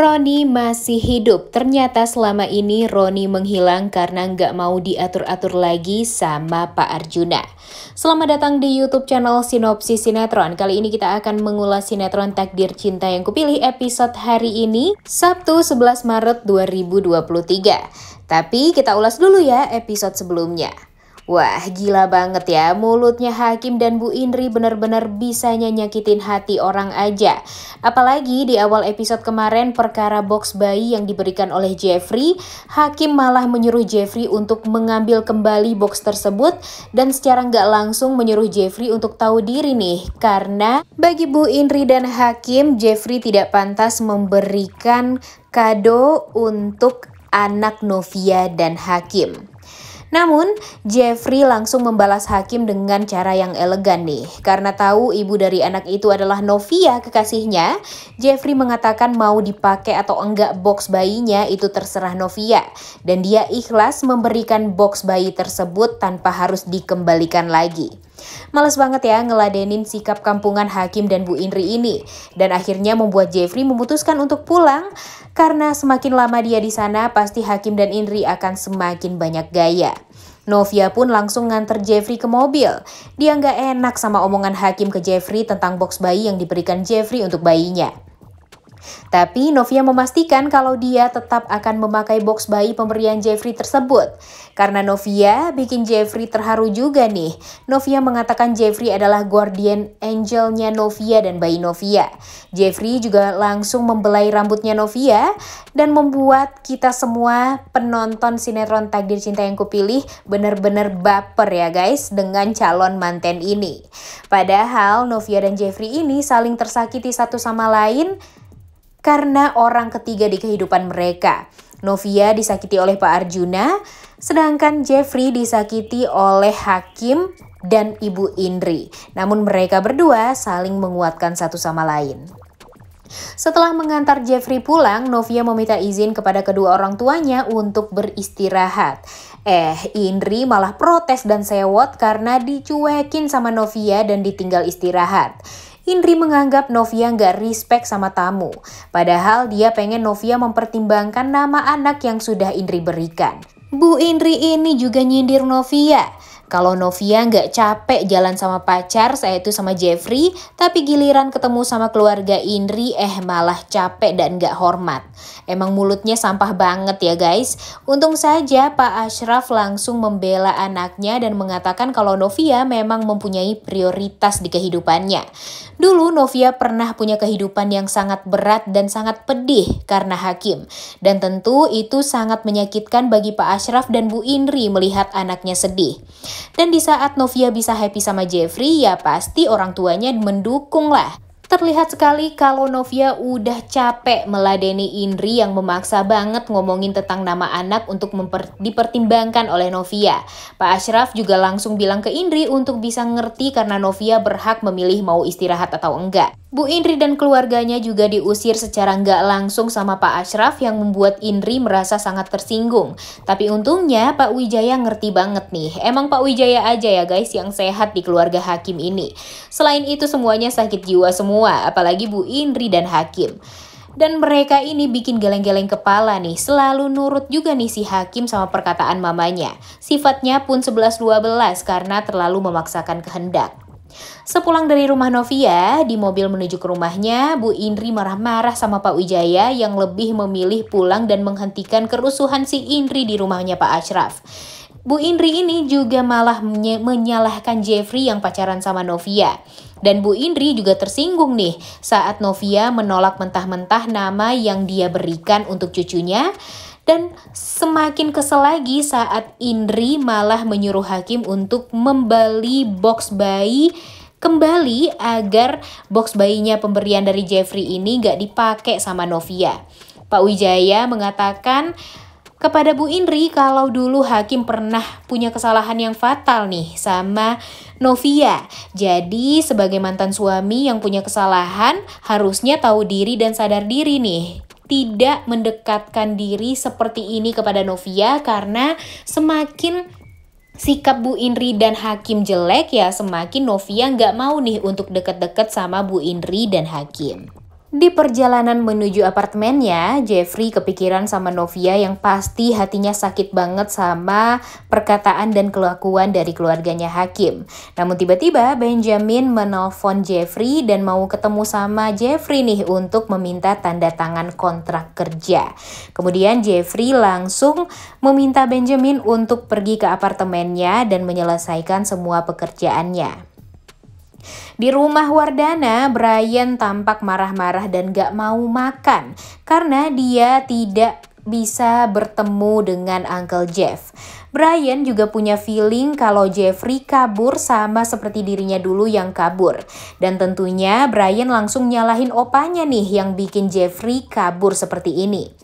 Roni masih hidup. Ternyata selama ini Roni menghilang karena nggak mau diatur-atur lagi sama Pak Arjuna. Selamat datang di YouTube channel Sinopsis Sinetron. Kali ini kita akan mengulas sinetron Takdir Cinta yang kupilih episode hari ini, Sabtu 11 Maret 2023. Tapi kita ulas dulu ya episode sebelumnya. Wah gila banget ya mulutnya Hakim dan Bu Indri benar-benar bisanya nyakitin hati orang aja. Apalagi di awal episode kemarin perkara box bayi yang diberikan oleh Jeffrey, Hakim malah menyuruh Jeffrey untuk mengambil kembali box tersebut dan secara nggak langsung menyuruh Jeffrey untuk tahu diri nih karena bagi Bu Indri dan Hakim Jeffrey tidak pantas memberikan kado untuk anak Novia dan Hakim. Namun, Jeffrey langsung membalas hakim dengan cara yang elegan nih. Karena tahu ibu dari anak itu adalah Novia kekasihnya, Jeffrey mengatakan mau dipakai atau enggak box bayinya itu terserah Novia. Dan dia ikhlas memberikan box bayi tersebut tanpa harus dikembalikan lagi. Males banget ya ngeladenin sikap kampungan Hakim dan Bu Indri ini. Dan akhirnya membuat Jeffrey memutuskan untuk pulang karena semakin lama dia di sana pasti Hakim dan Indri akan semakin banyak gaya. Novia pun langsung nganter Jeffrey ke mobil. Dia nggak enak sama omongan Hakim ke Jeffrey tentang box bayi yang diberikan Jeffrey untuk bayinya. Tapi Novia memastikan kalau dia tetap akan memakai box bayi pemberian Jeffrey tersebut. Karena Novia bikin Jeffrey terharu juga nih. Novia mengatakan Jeffrey adalah guardian angelnya Novia dan bayi Novia. Jeffrey juga langsung membelai rambutnya Novia dan membuat kita semua penonton sinetron Takdir Cinta Yang Kupilih benar-benar baper ya guys dengan calon manten ini. Padahal Novia dan Jeffrey ini saling tersakiti satu sama lain karena orang ketiga di kehidupan mereka. Novia disakiti oleh Pak Arjuna, sedangkan Jeffrey disakiti oleh Hakim dan Ibu Indri. Namun mereka berdua saling menguatkan satu sama lain. Setelah mengantar Jeffrey pulang, Novia meminta izin kepada kedua orang tuanya untuk beristirahat. Eh, Indri malah protes dan sewot karena dicuekin sama Novia dan ditinggal istirahat. Indri menganggap Novia nggak respect sama tamu. Padahal dia pengen Novia mempertimbangkan nama anak yang sudah Indri berikan. Bu Indri ini juga nyindir Novia. Kalau Novia nggak capek jalan sama pacar, saya itu sama Jeffrey, tapi giliran ketemu sama keluarga Indri, eh malah capek dan nggak hormat. Emang mulutnya sampah banget ya guys. Untung saja Pak Ashraf langsung membela anaknya dan mengatakan kalau Novia memang mempunyai prioritas di kehidupannya. Dulu Novia pernah punya kehidupan yang sangat berat dan sangat pedih karena hakim. Dan tentu itu sangat menyakitkan bagi Pak Ashraf dan Bu Indri melihat anaknya sedih. Dan di saat Novia bisa happy sama Jeffrey, ya pasti orang tuanya mendukung lah. Terlihat sekali kalau Novia udah capek meladeni Indri yang memaksa banget ngomongin tentang nama anak untuk dipertimbangkan oleh Novia. Pak Ashraf juga langsung bilang ke Indri untuk bisa ngerti karena Novia berhak memilih mau istirahat atau enggak. Bu Indri dan keluarganya juga diusir secara nggak langsung sama Pak Ashraf yang membuat Indri merasa sangat tersinggung. Tapi untungnya Pak Wijaya ngerti banget nih. Emang Pak Wijaya aja ya guys yang sehat di keluarga Hakim ini. Selain itu semuanya sakit jiwa semua, apalagi Bu Indri dan Hakim. Dan mereka ini bikin geleng-geleng kepala nih, selalu nurut juga nih si Hakim sama perkataan mamanya. Sifatnya pun 11-12 karena terlalu memaksakan kehendak. Sepulang dari rumah Novia, di mobil menuju ke rumahnya, Bu Indri marah-marah sama Pak Wijaya yang lebih memilih pulang dan menghentikan kerusuhan si Indri di rumahnya Pak Ashraf. Bu Indri ini juga malah menyalahkan Jeffrey yang pacaran sama Novia. Dan Bu Indri juga tersinggung nih saat Novia menolak mentah-mentah nama yang dia berikan untuk cucunya dan semakin kesel lagi saat Indri malah menyuruh hakim untuk membeli box bayi kembali agar box bayinya pemberian dari Jeffrey ini gak dipakai sama Novia. Pak Wijaya mengatakan kepada Bu Indri kalau dulu hakim pernah punya kesalahan yang fatal nih sama Novia. Jadi sebagai mantan suami yang punya kesalahan harusnya tahu diri dan sadar diri nih. Tidak mendekatkan diri seperti ini kepada Novia karena semakin sikap Bu Indri dan Hakim jelek ya semakin Novia nggak mau nih untuk deket-deket sama Bu Indri dan Hakim. Di perjalanan menuju apartemennya, Jeffrey kepikiran sama Novia yang pasti hatinya sakit banget sama perkataan dan kelakuan dari keluarganya Hakim. Namun tiba-tiba Benjamin menelpon Jeffrey dan mau ketemu sama Jeffrey nih untuk meminta tanda tangan kontrak kerja. Kemudian Jeffrey langsung meminta Benjamin untuk pergi ke apartemennya dan menyelesaikan semua pekerjaannya. Di rumah Wardana, Brian tampak marah-marah dan gak mau makan karena dia tidak bisa bertemu dengan Uncle Jeff. Brian juga punya feeling kalau Jeffrey kabur sama seperti dirinya dulu yang kabur. Dan tentunya Brian langsung nyalahin opanya nih yang bikin Jeffrey kabur seperti ini.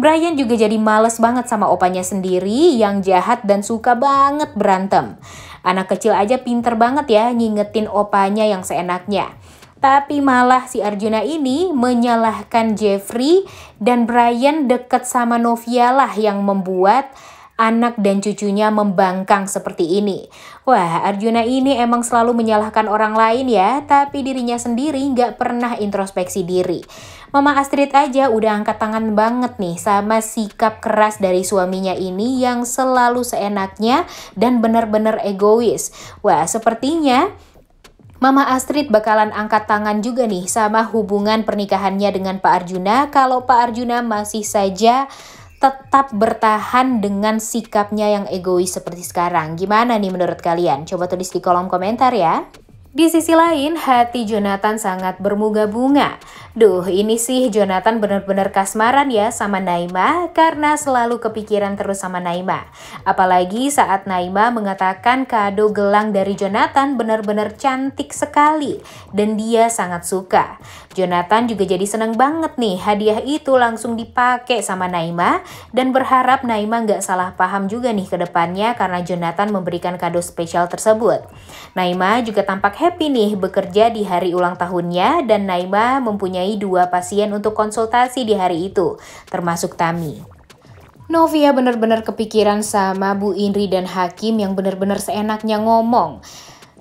Brian juga jadi males banget sama opanya sendiri yang jahat dan suka banget berantem. Anak kecil aja pinter banget ya ngingetin opanya yang seenaknya. Tapi malah si Arjuna ini menyalahkan Jeffrey dan Brian deket sama Novia lah yang membuat anak dan cucunya membangkang seperti ini. Wah, Arjuna ini emang selalu menyalahkan orang lain ya, tapi dirinya sendiri nggak pernah introspeksi diri. Mama Astrid aja udah angkat tangan banget nih sama sikap keras dari suaminya ini yang selalu seenaknya dan benar-benar egois. Wah, sepertinya Mama Astrid bakalan angkat tangan juga nih sama hubungan pernikahannya dengan Pak Arjuna kalau Pak Arjuna masih saja tetap bertahan dengan sikapnya yang egois seperti sekarang? Gimana nih menurut kalian? Coba tulis di kolom komentar ya. Di sisi lain, hati Jonathan sangat bermuga bunga. Duh, ini sih Jonathan benar-benar kasmaran ya sama Naima karena selalu kepikiran terus sama Naima. Apalagi saat Naima mengatakan kado gelang dari Jonathan benar-benar cantik sekali dan dia sangat suka. Jonathan juga jadi senang banget nih hadiah itu langsung dipakai sama Naima dan berharap Naima nggak salah paham juga nih ke depannya karena Jonathan memberikan kado spesial tersebut. Naima juga tampak happy nih bekerja di hari ulang tahunnya dan Naima mempunyai dua pasien untuk konsultasi di hari itu, termasuk Tami. Novia benar-benar kepikiran sama Bu Indri dan Hakim yang benar-benar seenaknya ngomong.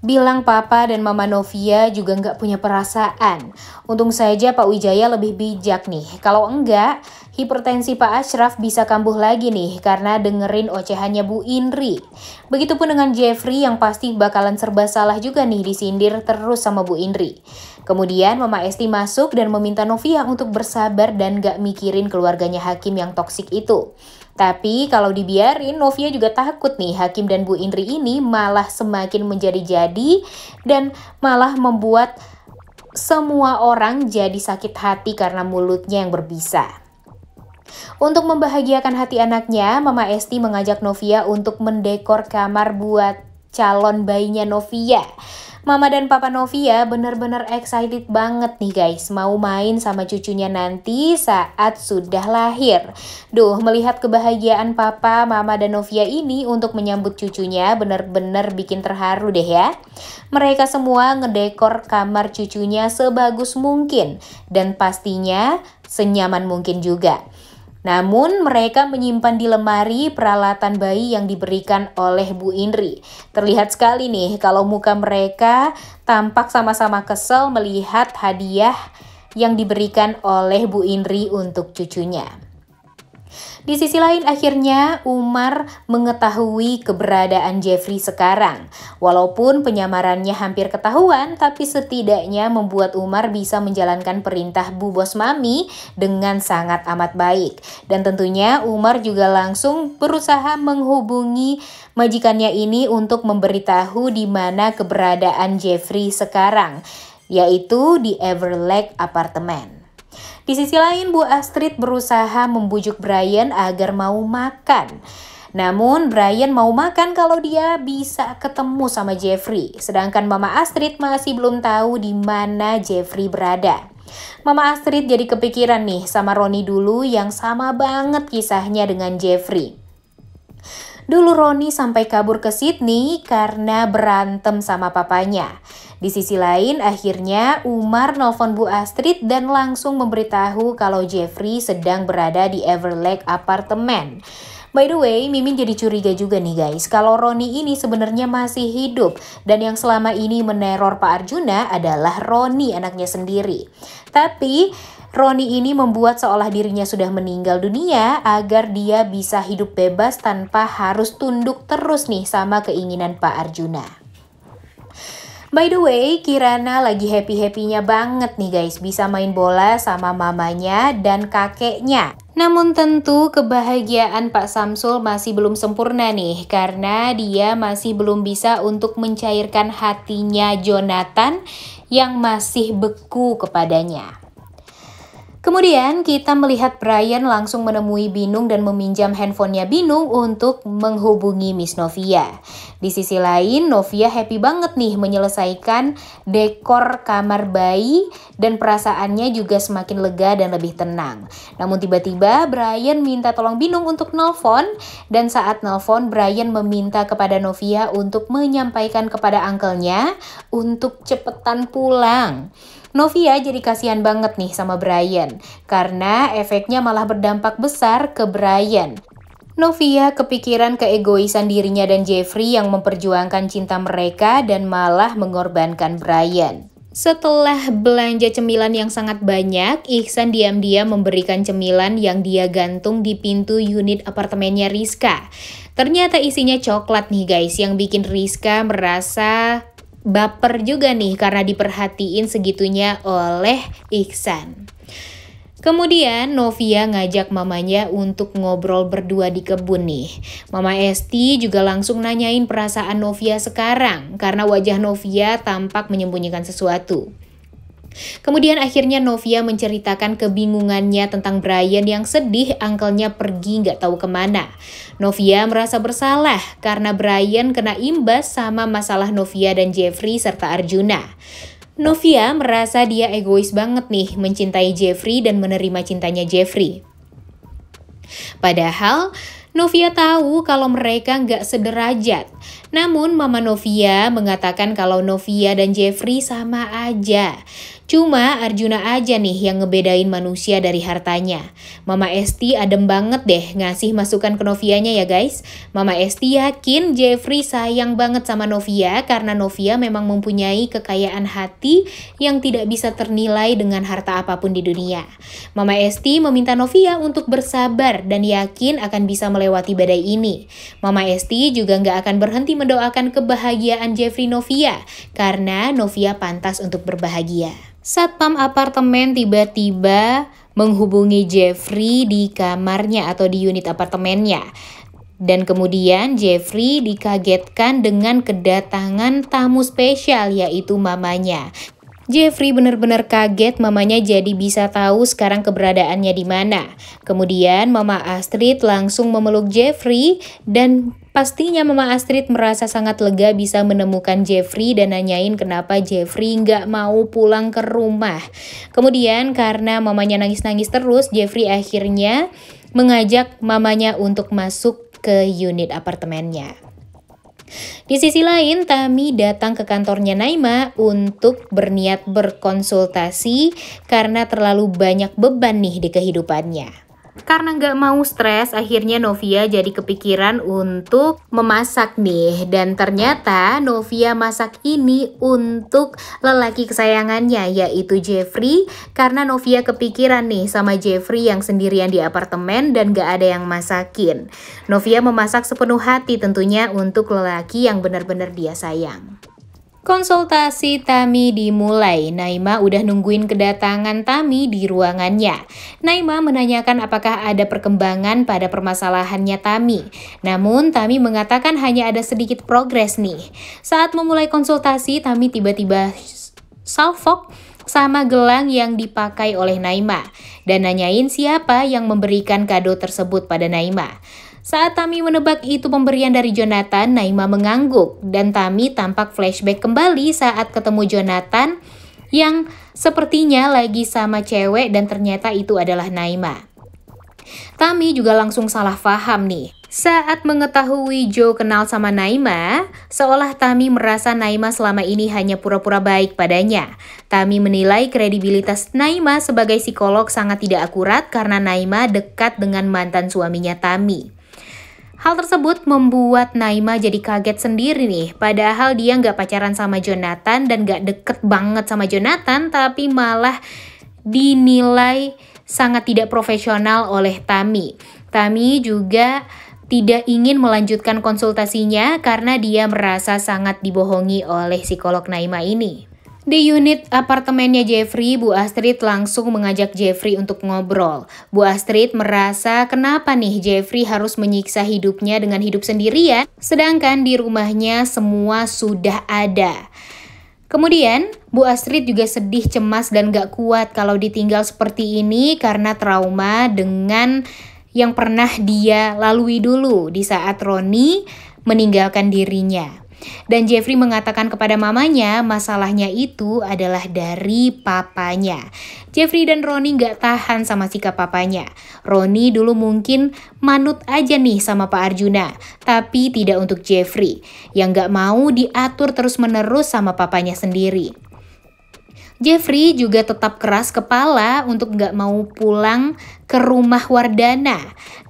Bilang papa dan mama Novia juga nggak punya perasaan. Untung saja Pak Wijaya lebih bijak nih. Kalau enggak, hipertensi Pak Ashraf bisa kambuh lagi nih karena dengerin ocehannya Bu Indri. Begitupun dengan Jeffrey yang pasti bakalan serba salah juga nih disindir terus sama Bu Indri. Kemudian Mama Esti masuk dan meminta Novia untuk bersabar dan gak mikirin keluarganya Hakim yang toksik itu. Tapi kalau dibiarin, Novia juga takut nih Hakim dan Bu Indri ini malah semakin menjadi-jadi dan malah membuat semua orang jadi sakit hati karena mulutnya yang berbisa. Untuk membahagiakan hati anaknya, Mama Esti mengajak Novia untuk mendekor kamar buat calon bayinya Novia. Mama dan Papa Novia bener-bener excited banget nih guys mau main sama cucunya nanti saat sudah lahir. Duh, melihat kebahagiaan Papa, Mama dan Novia ini untuk menyambut cucunya bener-bener bikin terharu deh ya. Mereka semua ngedekor kamar cucunya sebagus mungkin dan pastinya senyaman mungkin juga. Namun mereka menyimpan di lemari peralatan bayi yang diberikan oleh Bu Indri. Terlihat sekali nih kalau muka mereka tampak sama-sama kesel melihat hadiah yang diberikan oleh Bu Indri untuk cucunya. Di sisi lain akhirnya Umar mengetahui keberadaan Jeffrey sekarang. Walaupun penyamarannya hampir ketahuan, tapi setidaknya membuat Umar bisa menjalankan perintah Bu Bos Mami dengan sangat amat baik. Dan tentunya Umar juga langsung berusaha menghubungi majikannya ini untuk memberitahu di mana keberadaan Jeffrey sekarang, yaitu di Everlake Apartemen. Di sisi lain, Bu Astrid berusaha membujuk Brian agar mau makan. Namun Brian mau makan kalau dia bisa ketemu sama Jeffrey, sedangkan Mama Astrid masih belum tahu di mana Jeffrey berada. Mama Astrid jadi kepikiran nih sama Roni dulu yang sama banget kisahnya dengan Jeffrey. Dulu Roni sampai kabur ke Sydney karena berantem sama papanya. Di sisi lain, akhirnya Umar nelfon Bu Astrid dan langsung memberitahu kalau Jeffrey sedang berada di Everlake apartemen. By the way, Mimin jadi curiga juga nih guys, kalau Roni ini sebenarnya masih hidup dan yang selama ini meneror Pak Arjuna adalah Roni anaknya sendiri. Tapi Roni ini membuat seolah dirinya sudah meninggal dunia agar dia bisa hidup bebas tanpa harus tunduk terus nih sama keinginan Pak Arjuna. By the way, Kirana lagi happy-happynya banget nih guys bisa main bola sama mamanya dan kakeknya. Namun tentu kebahagiaan Pak Samsul masih belum sempurna nih karena dia masih belum bisa untuk mencairkan hatinya Jonathan yang masih beku kepadanya. Kemudian kita melihat Brian langsung menemui Binung dan meminjam handphonenya Binung untuk menghubungi Miss Novia. Di sisi lain, Novia happy banget nih menyelesaikan dekor kamar bayi dan perasaannya juga semakin lega dan lebih tenang. Namun tiba-tiba Brian minta tolong Binung untuk nelpon dan saat nelpon Brian meminta kepada Novia untuk menyampaikan kepada angkelnya untuk cepetan pulang. Novia jadi kasihan banget nih sama Brian, karena efeknya malah berdampak besar ke Brian. Novia kepikiran keegoisan dirinya dan Jeffrey yang memperjuangkan cinta mereka dan malah mengorbankan Brian. Setelah belanja cemilan yang sangat banyak, Ihsan diam-diam memberikan cemilan yang dia gantung di pintu unit apartemennya Rizka. Ternyata isinya coklat nih guys yang bikin Rizka merasa baper juga nih karena diperhatiin segitunya oleh Iksan. Kemudian Novia ngajak mamanya untuk ngobrol berdua di kebun nih. Mama Esti juga langsung nanyain perasaan Novia sekarang karena wajah Novia tampak menyembunyikan sesuatu. Kemudian akhirnya Novia menceritakan kebingungannya tentang Brian yang sedih angkelnya pergi nggak tahu kemana. Novia merasa bersalah karena Brian kena imbas sama masalah Novia dan Jeffrey serta Arjuna. Novia merasa dia egois banget nih mencintai Jeffrey dan menerima cintanya Jeffrey. Padahal Novia tahu kalau mereka nggak sederajat. Namun Mama Novia mengatakan kalau Novia dan Jeffrey sama aja. Cuma Arjuna aja nih yang ngebedain manusia dari hartanya. Mama Esti adem banget deh ngasih masukan ke Novianya ya guys. Mama Esti yakin Jeffrey sayang banget sama Novia karena Novia memang mempunyai kekayaan hati yang tidak bisa ternilai dengan harta apapun di dunia. Mama Esti meminta Novia untuk bersabar dan yakin akan bisa melewati badai ini. Mama Esti juga nggak akan berhenti mendoakan kebahagiaan Jeffrey Novia karena Novia pantas untuk berbahagia. Satpam apartemen tiba-tiba menghubungi Jeffrey di kamarnya atau di unit apartemennya. Dan kemudian Jeffrey dikagetkan dengan kedatangan tamu spesial yaitu mamanya. Jeffrey benar-benar kaget mamanya jadi bisa tahu sekarang keberadaannya di mana. Kemudian Mama Astrid langsung memeluk Jeffrey dan Pastinya Mama Astrid merasa sangat lega bisa menemukan Jeffrey dan nanyain kenapa Jeffrey nggak mau pulang ke rumah. Kemudian karena mamanya nangis-nangis terus, Jeffrey akhirnya mengajak mamanya untuk masuk ke unit apartemennya. Di sisi lain, Tami datang ke kantornya Naima untuk berniat berkonsultasi karena terlalu banyak beban nih di kehidupannya karena nggak mau stres, akhirnya Novia jadi kepikiran untuk memasak nih. Dan ternyata Novia masak ini untuk lelaki kesayangannya, yaitu Jeffrey. Karena Novia kepikiran nih sama Jeffrey yang sendirian di apartemen dan nggak ada yang masakin. Novia memasak sepenuh hati tentunya untuk lelaki yang benar-benar dia sayang. Konsultasi Tami dimulai. Naima udah nungguin kedatangan Tami di ruangannya. Naima menanyakan apakah ada perkembangan pada permasalahannya Tami. Namun Tami mengatakan hanya ada sedikit progres nih. Saat memulai konsultasi, Tami tiba-tiba salfok sama gelang yang dipakai oleh Naima dan nanyain siapa yang memberikan kado tersebut pada Naima. Saat Tami menebak itu pemberian dari Jonathan, Naima mengangguk dan Tami tampak flashback kembali saat ketemu Jonathan yang sepertinya lagi sama cewek dan ternyata itu adalah Naima. Tami juga langsung salah paham nih. Saat mengetahui Joe kenal sama Naima, seolah Tami merasa Naima selama ini hanya pura-pura baik padanya. Tami menilai kredibilitas Naima sebagai psikolog sangat tidak akurat karena Naima dekat dengan mantan suaminya Tami. Hal tersebut membuat Naima jadi kaget sendiri nih, padahal dia nggak pacaran sama Jonathan dan nggak deket banget sama Jonathan, tapi malah dinilai sangat tidak profesional oleh Tami. Tami juga tidak ingin melanjutkan konsultasinya karena dia merasa sangat dibohongi oleh psikolog Naima ini. Di unit apartemennya Jeffrey, Bu Astrid langsung mengajak Jeffrey untuk ngobrol. Bu Astrid merasa kenapa nih Jeffrey harus menyiksa hidupnya dengan hidup sendirian, sedangkan di rumahnya semua sudah ada. Kemudian, Bu Astrid juga sedih, cemas, dan gak kuat kalau ditinggal seperti ini karena trauma dengan yang pernah dia lalui dulu di saat Roni meninggalkan dirinya. Dan Jeffrey mengatakan kepada mamanya masalahnya itu adalah dari papanya. Jeffrey dan Roni gak tahan sama sikap papanya. Roni dulu mungkin manut aja nih sama Pak Arjuna, tapi tidak untuk Jeffrey yang gak mau diatur terus-menerus sama papanya sendiri. Jeffrey juga tetap keras kepala untuk nggak mau pulang ke rumah Wardana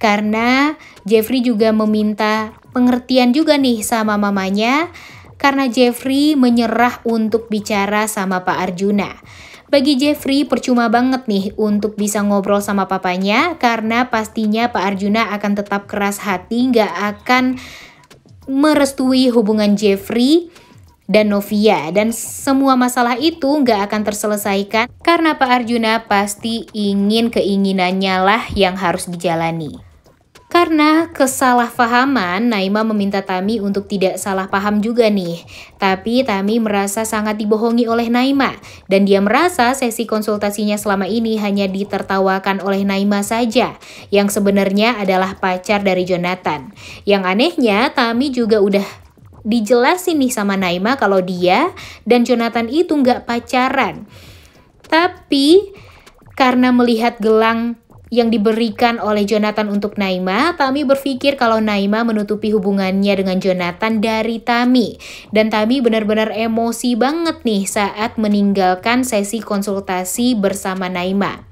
karena Jeffrey juga meminta pengertian juga nih sama mamanya karena Jeffrey menyerah untuk bicara sama Pak Arjuna. Bagi Jeffrey percuma banget nih untuk bisa ngobrol sama papanya karena pastinya Pak Arjuna akan tetap keras hati nggak akan merestui hubungan Jeffrey dan Novia. Dan semua masalah itu nggak akan terselesaikan karena Pak Arjuna pasti ingin keinginannya lah yang harus dijalani. Karena kesalahpahaman, Naima meminta Tami untuk tidak salah paham juga nih. Tapi Tami merasa sangat dibohongi oleh Naima. Dan dia merasa sesi konsultasinya selama ini hanya ditertawakan oleh Naima saja. Yang sebenarnya adalah pacar dari Jonathan. Yang anehnya, Tami juga udah dijelasin nih sama Naima kalau dia dan Jonathan itu nggak pacaran. Tapi karena melihat gelang yang diberikan oleh Jonathan untuk Naima, Tami berpikir kalau Naima menutupi hubungannya dengan Jonathan dari Tami. Dan Tami benar-benar emosi banget nih saat meninggalkan sesi konsultasi bersama Naima.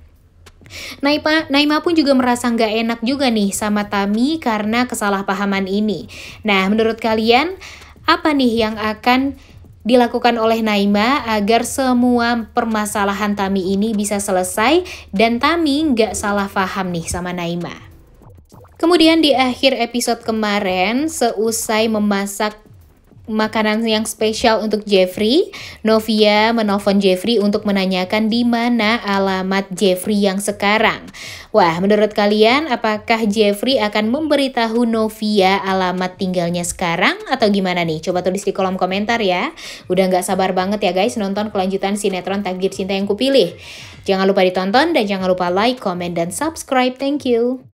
Naima, Naima pun juga merasa nggak enak juga nih sama Tami karena kesalahpahaman ini. Nah, menurut kalian, apa nih yang akan dilakukan oleh Naima agar semua permasalahan Tami ini bisa selesai dan Tami nggak salah paham nih sama Naima. Kemudian di akhir episode kemarin, seusai memasak makanan yang spesial untuk Jeffrey, Novia menelpon Jeffrey untuk menanyakan di mana alamat Jeffrey yang sekarang. Wah, menurut kalian apakah Jeffrey akan memberitahu Novia alamat tinggalnya sekarang atau gimana nih? Coba tulis di kolom komentar ya. Udah nggak sabar banget ya guys nonton kelanjutan sinetron Takdir Cinta yang Kupilih. Jangan lupa ditonton dan jangan lupa like, comment, dan subscribe. Thank you.